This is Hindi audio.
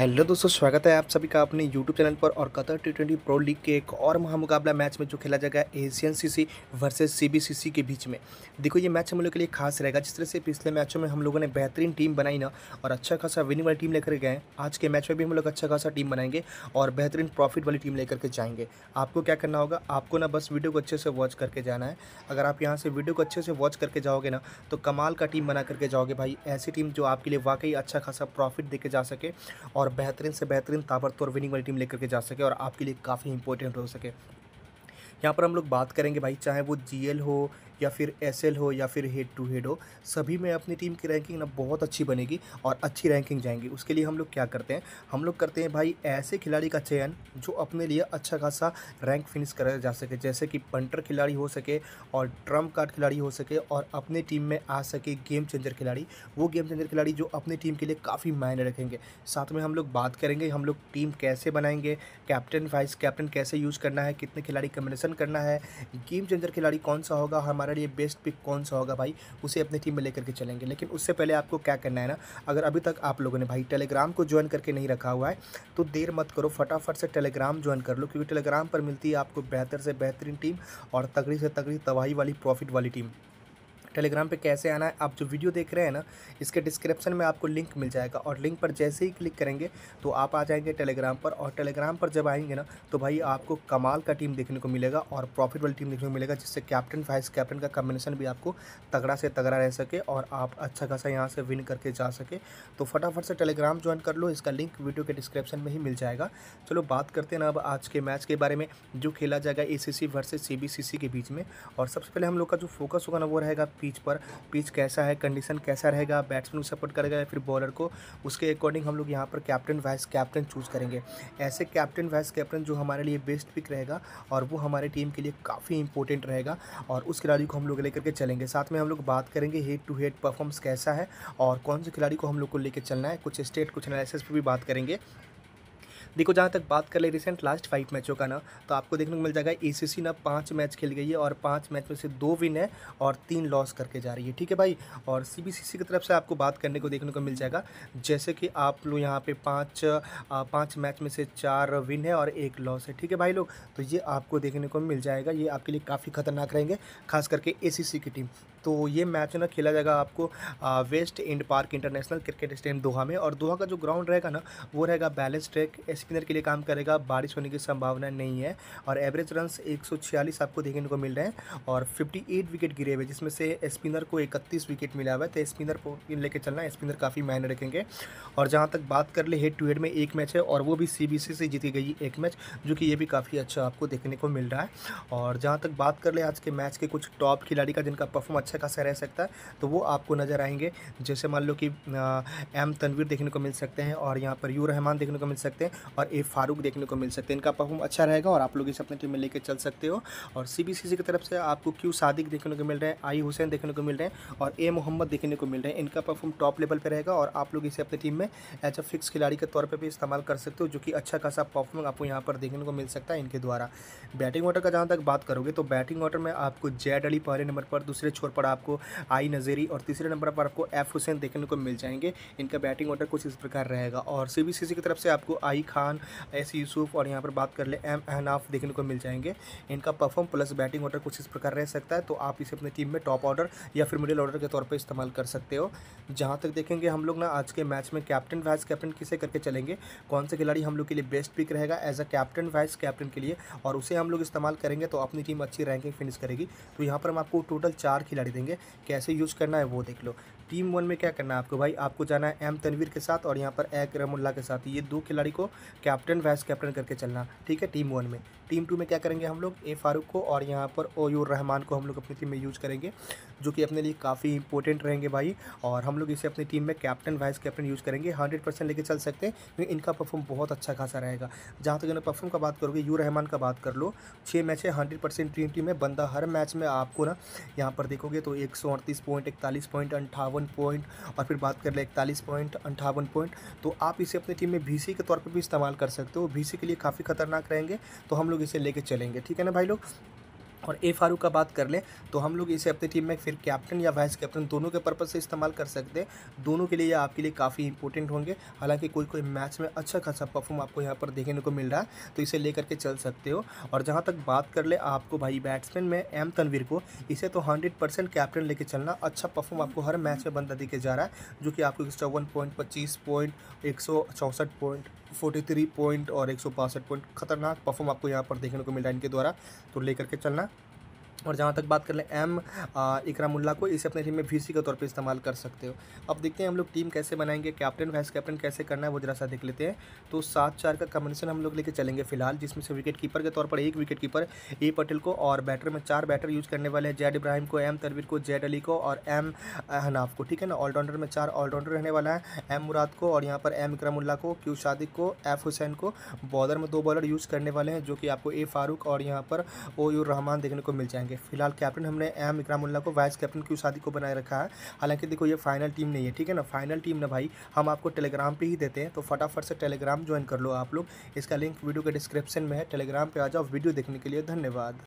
हेलो दोस्तों स्वागत है आप सभी का अपने यूट्यूब चैनल पर और Qatar T twenty pro league के एक और महामुकाबला मैच में जो खेला जाएगा एशियन सीसी वर्सेस सीबीसीसी के बीच में देखो ये मैच हम लोग के लिए खास रहेगा जिस तरह से पिछले मैचों में हम लोगों ने बेहतरीन टीम बनाई ना और अच्छा खासा विनिंग वाली टीम लेकर गए आज के मैच में भी हम लोग अच्छा खासा टीम बनाएंगे और बेहतरीन प्रॉफिट वाली टीम लेकर के जाएंगे आपको क्या करना होगा आपको ना बस वीडियो को अच्छे से वॉच करके जाना है अगर आप यहाँ से वीडियो को अच्छे से वॉच करके जाओगे ना तो कमाल का टीम बना करके जाओगे भाई ऐसी टीम जो आपके लिए वाकई अच्छा खासा प्रॉफिट दे जा सके और और बेहतरीन से बेहतरीन ताबड़तोड़ विनिंग वाली टीम लेकर के जा सके और आपके लिए काफ़ी इंपॉर्टेंट हो सके यहाँ पर हम लोग बात करेंगे भाई चाहे वो जी हो या फिर एस हो या फिर हेड टू हेड हो सभी में अपनी टीम की रैंकिंग ना बहुत अच्छी बनेगी और अच्छी रैंकिंग जाएंगी उसके लिए हम लोग क्या करते हैं हम लोग करते हैं भाई ऐसे खिलाड़ी का चयन जो अपने लिए अच्छा खासा रैंक फिनिश कराया जा सके जैसे कि पंटर खिलाड़ी हो सके और ट्रम्प कार्ड खिलाड़ी हो सके और अपने टीम में आ सके गेम चेंजर खिलाड़ी वो गेम चेंजर खिलाड़ी जो अपनी टीम के लिए काफ़ी मायने रखेंगे साथ में हम लोग बात करेंगे हम लोग टीम कैसे बनाएंगे कैप्टन वाइस कैप्टन कैसे यूज़ करना है कितने खिलाड़ी कम्बिनेशन करना है गेम चेंजर खिलाड़ी कौन सा होगा हमारे हमारा लिए बेस्ट पिक कौन सा होगा भाई उसे अपनी टीम में लेकर के चलेंगे लेकिन उससे पहले आपको क्या करना है ना अगर अभी तक आप लोगों ने भाई टेलीग्राम को ज्वाइन करके नहीं रखा हुआ है तो देर मत करो फटाफट से टेलीग्राम ज्वाइन कर लो क्योंकि टेलीग्राम पर मिलती है आपको बेहतर से बेहतरीन टीम और तगड़ी से तगड़ी तबाही वाली प्रॉफिट वाली टीम टेलीग्राम पे कैसे आना है आप जो वीडियो देख रहे हैं ना इसके डिस्क्रिप्शन में आपको लिंक मिल जाएगा और लिंक पर जैसे ही क्लिक करेंगे तो आप आ जाएंगे टेलीग्राम पर और टेलीग्राम पर जब आएंगे ना तो भाई आपको कमाल का टीम देखने को मिलेगा और प्रॉफिटेबल टीम देखने को मिलेगा जिससे कैप्टन वाइस कैप्टन का कम्बिनेशन भी आपको तगड़ा से तगड़ा रह सके और आप अच्छा खासा यहाँ से विन करके जा सके तो फटाफट से टेलीग्राम ज्वाइन कर लो इसका लिंक वीडियो के डिस्क्रिप्शन में ही मिल जाएगा चलो बात करते हैं ना अब आज के मैच के बारे में जो खेला जाएगा ए सी सी के बीच में और सबसे पहले हम लोग का जो फोकस होगा ना वो रहेगा पिच पर पिच कैसा है कंडीशन कैसा रहेगा बैट्समैन को सपोर्ट करेगा या फिर बॉलर को उसके अकॉर्डिंग हम लोग यहाँ पर कैप्टन वाइस कैप्टन चूज़ करेंगे ऐसे कैप्टन वाइस कैप्टन जो हमारे लिए बेस्ट पिक रहेगा और वो हमारे टीम के लिए काफ़ी इंपॉर्टेंट रहेगा और उस खिलाड़ी को हम लोग लेकर के चलेंगे साथ में हम लोग बात करेंगे हेड टू हेड परफॉर्मेंस कैसा है और कौन से खिलाड़ी को हम लोग को लेकर चलना है कुछ स्टेट कुछ एनालिसिस पर भी बात करेंगे देखो जहाँ तक बात कर ले रिसेंट लास्ट फाइव मैचों का ना तो आपको देखने को मिल जाएगा ए सी सी ना पाँच मैच खेल गई है और पाँच मैच में से दो विन है और तीन लॉस करके जा रही है ठीक है भाई और सी की तरफ से आपको बात करने को देखने को मिल जाएगा जैसे कि आप लोग यहाँ पे पाँच पाँच मैच में से चार विन है और एक लॉस है ठीक है भाई लोग तो ये आपको देखने को मिल जाएगा ये आपके लिए काफ़ी खतरनाक रहेंगे खास करके ए की टीम तो ये मैच ना खेला जाएगा आपको West End Park International Cricket Stadium Doha में और दोहा का जो ग्राउंड रहेगा ना वो रहेगा बैलेंस ट्रैक स्पिनर के लिए काम करेगा बारिश होने की संभावना नहीं है और एवरेज रन एक आपको देखने को मिल रहे हैं और फिफ्टी विकेट गिरे हुए जिसमें से स्पिनर को इकतीस विकेट मिला हुआ है तो स्पिनर को लेकर चलना स्पिनर काफ़ी मायने रखेंगे और जहाँ तक बात कर ले हेड टू हेड में एक मैच है और वो भी सी से जीती गई एक मैच जो कि ये भी काफ़ी अच्छा आपको देखने को मिल रहा है और जहाँ तक बात कर ले आज के मैच के कुछ टॉप खिलाड़ी का जिनका परफॉर्म अच्छा अच्छा खासा रह सकता है तो वो आपको नज़र आएंगे जैसे मान लो कि एम तनवीर देखने को मिल सकते हैं और यहाँ पर यू रहमान देखने को मिल सकते हैं और ए फारूक देखने को मिल सकते हैं इनका परफॉर्म अच्छा रहेगा और आप लोग इसे अपने टीम में लेकर चल सकते हो और सी की तरफ से आपको क्यू सादिक देखने को मिल रहे हैं आई हुसैन देखने को मिल रहे हैं और ए मोहम्मद देखने को मिल रहे हैं इनका परफॉर्म टॉप लेवल पर रहेगा और आप लोग इसे अपनी टीम में एज अ फिक्स खिलाड़ी के तौर पर भी इस्तेमाल कर सकते हो जो कि अच्छा खासा परफॉर्म आपको यहाँ पर देखने को मिल सकता है इनके द्वारा बैटिंग ऑर्डर का जहाँ तक बात करोगे तो बैटिंग ऑर्डर में आपको जैड अली पहले नंबर पर दूसरे छोर पर पर आपको आई नज़ेरी और तीसरे नंबर पर आपको एफ़ हुसैन देखने को मिल जाएंगे इनका बैटिंग ऑर्डर कुछ इस प्रकार रहेगा और सी की तरफ से आपको आई खान एस यूसुफ और यहाँ पर बात कर ले एम एहनाफ देखने को मिल जाएंगे इनका परफॉर्म प्लस बैटिंग ऑर्डर कुछ इस प्रकार रह सकता है तो आप इसे अपनी टीम में टॉप ऑर्डर या फिर मिडिल ऑर्डर के तौर पर इस्तेमाल कर सकते हो जहाँ तक देखेंगे हम लोग ना आज के मैच में कैप्टन वाइस कैप्टन किसे करके चलेंगे कौन से खिलाड़ी हम लोग के लिए बेस्ट पिक रहेगा as a captain vice captain के लिए और उसे हम लोग इस्तेमाल करेंगे तो अपनी टीम अच्छी रैंकिंग फिनिश करेगी तो यहाँ पर हम आपको टोटल चार खिलाड़ी देंगे कैसे यूज़ करना है वो देख लो टीम वन में क्या करना है आपको भाई आपको जाना है एम तनवीर के साथ और यहाँ पर ए करमुल्ला के साथ ये दो खिलाड़ी को कैप्टन वाइस कैप्टन करके चलना ठीक है टीम वन में टीम टू में क्या करेंगे हम लोग ए फारूक को और यहाँ पर ओयूर रहमान को हम लोग अपनी टीम में यूज़ करेंगे जो कि अपने लिए काफ़ी इंपॉर्टेंट रहेंगे भाई और हम लोग इसे अपनी टीम में कैप्टन वाइस कैप्टन यूज़ करेंगे हंड्रेड परसेंट लेके चल सकते हैं क्योंकि इनका परफॉर्म बहुत अच्छा खासा रहेगा जहाँ तक इन्हें परफॉर्म का बात करोगे यू रहमान का बात कर लो छः मैच है हंड्रेड परसेंट टीम टीम में बंदा हर मैच में आपको ना यहाँ पर देखोगे तो एक सौ अड़तीस पॉइंट इकतालीस पॉइंट अंठावन बावन पॉइंट और फिर बात कर ले इकतालीस पॉइंट अंठावन पॉइंट तो आप इसे अपनी टीम में भी के तौर पर भी इस्तेमाल कर सकते हो भी के लिए काफ़ी खतरनाक रहेंगे तो हम लोग इसे लेके चलेंगे ठीक है ना भाई लोग और ए फारूक का बात कर लें तो हम लोग इसे अपनी टीम में फिर कैप्टन या वाइस कैप्टन दोनों के पर्पज़ से इस्तेमाल कर सकते हैं दोनों के लिए ये आपके लिए काफ़ी इंपॉर्टेंट होंगे हालांकि कोई कोई मैच में अच्छा खासा परफॉर्म आपको यहाँ पर देखने को मिल रहा है तो इसे लेकर के चल सकते हो और जहाँ तक बात कर ले आपको भाई बैट्समैन में एम तनवीर को इसे तो हंड्रेड कैप्टन लेके चलना अच्छा परफॉर्म आपको हर मैच में बंदा देखे जा रहा है जो कि आपको चौवन पॉइंट पच्चीस पॉइंट एक सौ चौंसठ पॉइंट फोर्टी थ्री पॉइंट और एक सौ बासठ पॉइंट खतरनाक परफॉर्म आपको यहाँ पर देखने को मिल रहा है इनके द्वारा तो लेकर के चलना और जहाँ तक बात कर लें एम इकरामुल्ला को इसे अपने टीम में वीसी के तौर पे इस्तेमाल कर सकते हो अब देखते हैं हम लोग टीम कैसे बनाएंगे कैप्टन वाइस कैप्टन कैसे करना है वो जरा सा देख लेते हैं तो सात चार का कम्बिनेशन हम लोग लेके चलेंगे फिलहाल जिसमें से विकेट कीपर के तौर पर एक विकेट कीपर ए पटेल को और बैटर में चार बैटर यूज़ करने वाले हैं जैड इब्राहिम को एम तरवीर को जैड अली को और एम हनाफ को ठीक है ना ऑलराउंडर में चार ऑलराउंडर रहने वाला है एम मुराद को और यहाँ पर एम इकरामुल्ला को क्यू शादिक को एफ हुसैन को बॉलर में दो बॉलर यूज़ करने वाले हैं जो कि आपको ए फारूक और यहाँ पर ओ रहमान देखने को मिल जाएंगे होंगे फिलहाल कैप्टन हमने एम इकरामुल्ला को वाइस कैप्टन की शादी को बनाए रखा है हालांकि देखो ये फाइनल टीम नहीं है ठीक है ना फाइनल टीम ना भाई हम आपको टेलीग्राम पर ही देते हैं तो फटाफट से टेलीग्राम ज्वाइन कर लो आप लोग इसका लिंक वीडियो के डिस्क्रिप्शन में है टेलीग्राम पर आ जाओ वीडियो देखने के लिए धन्यवाद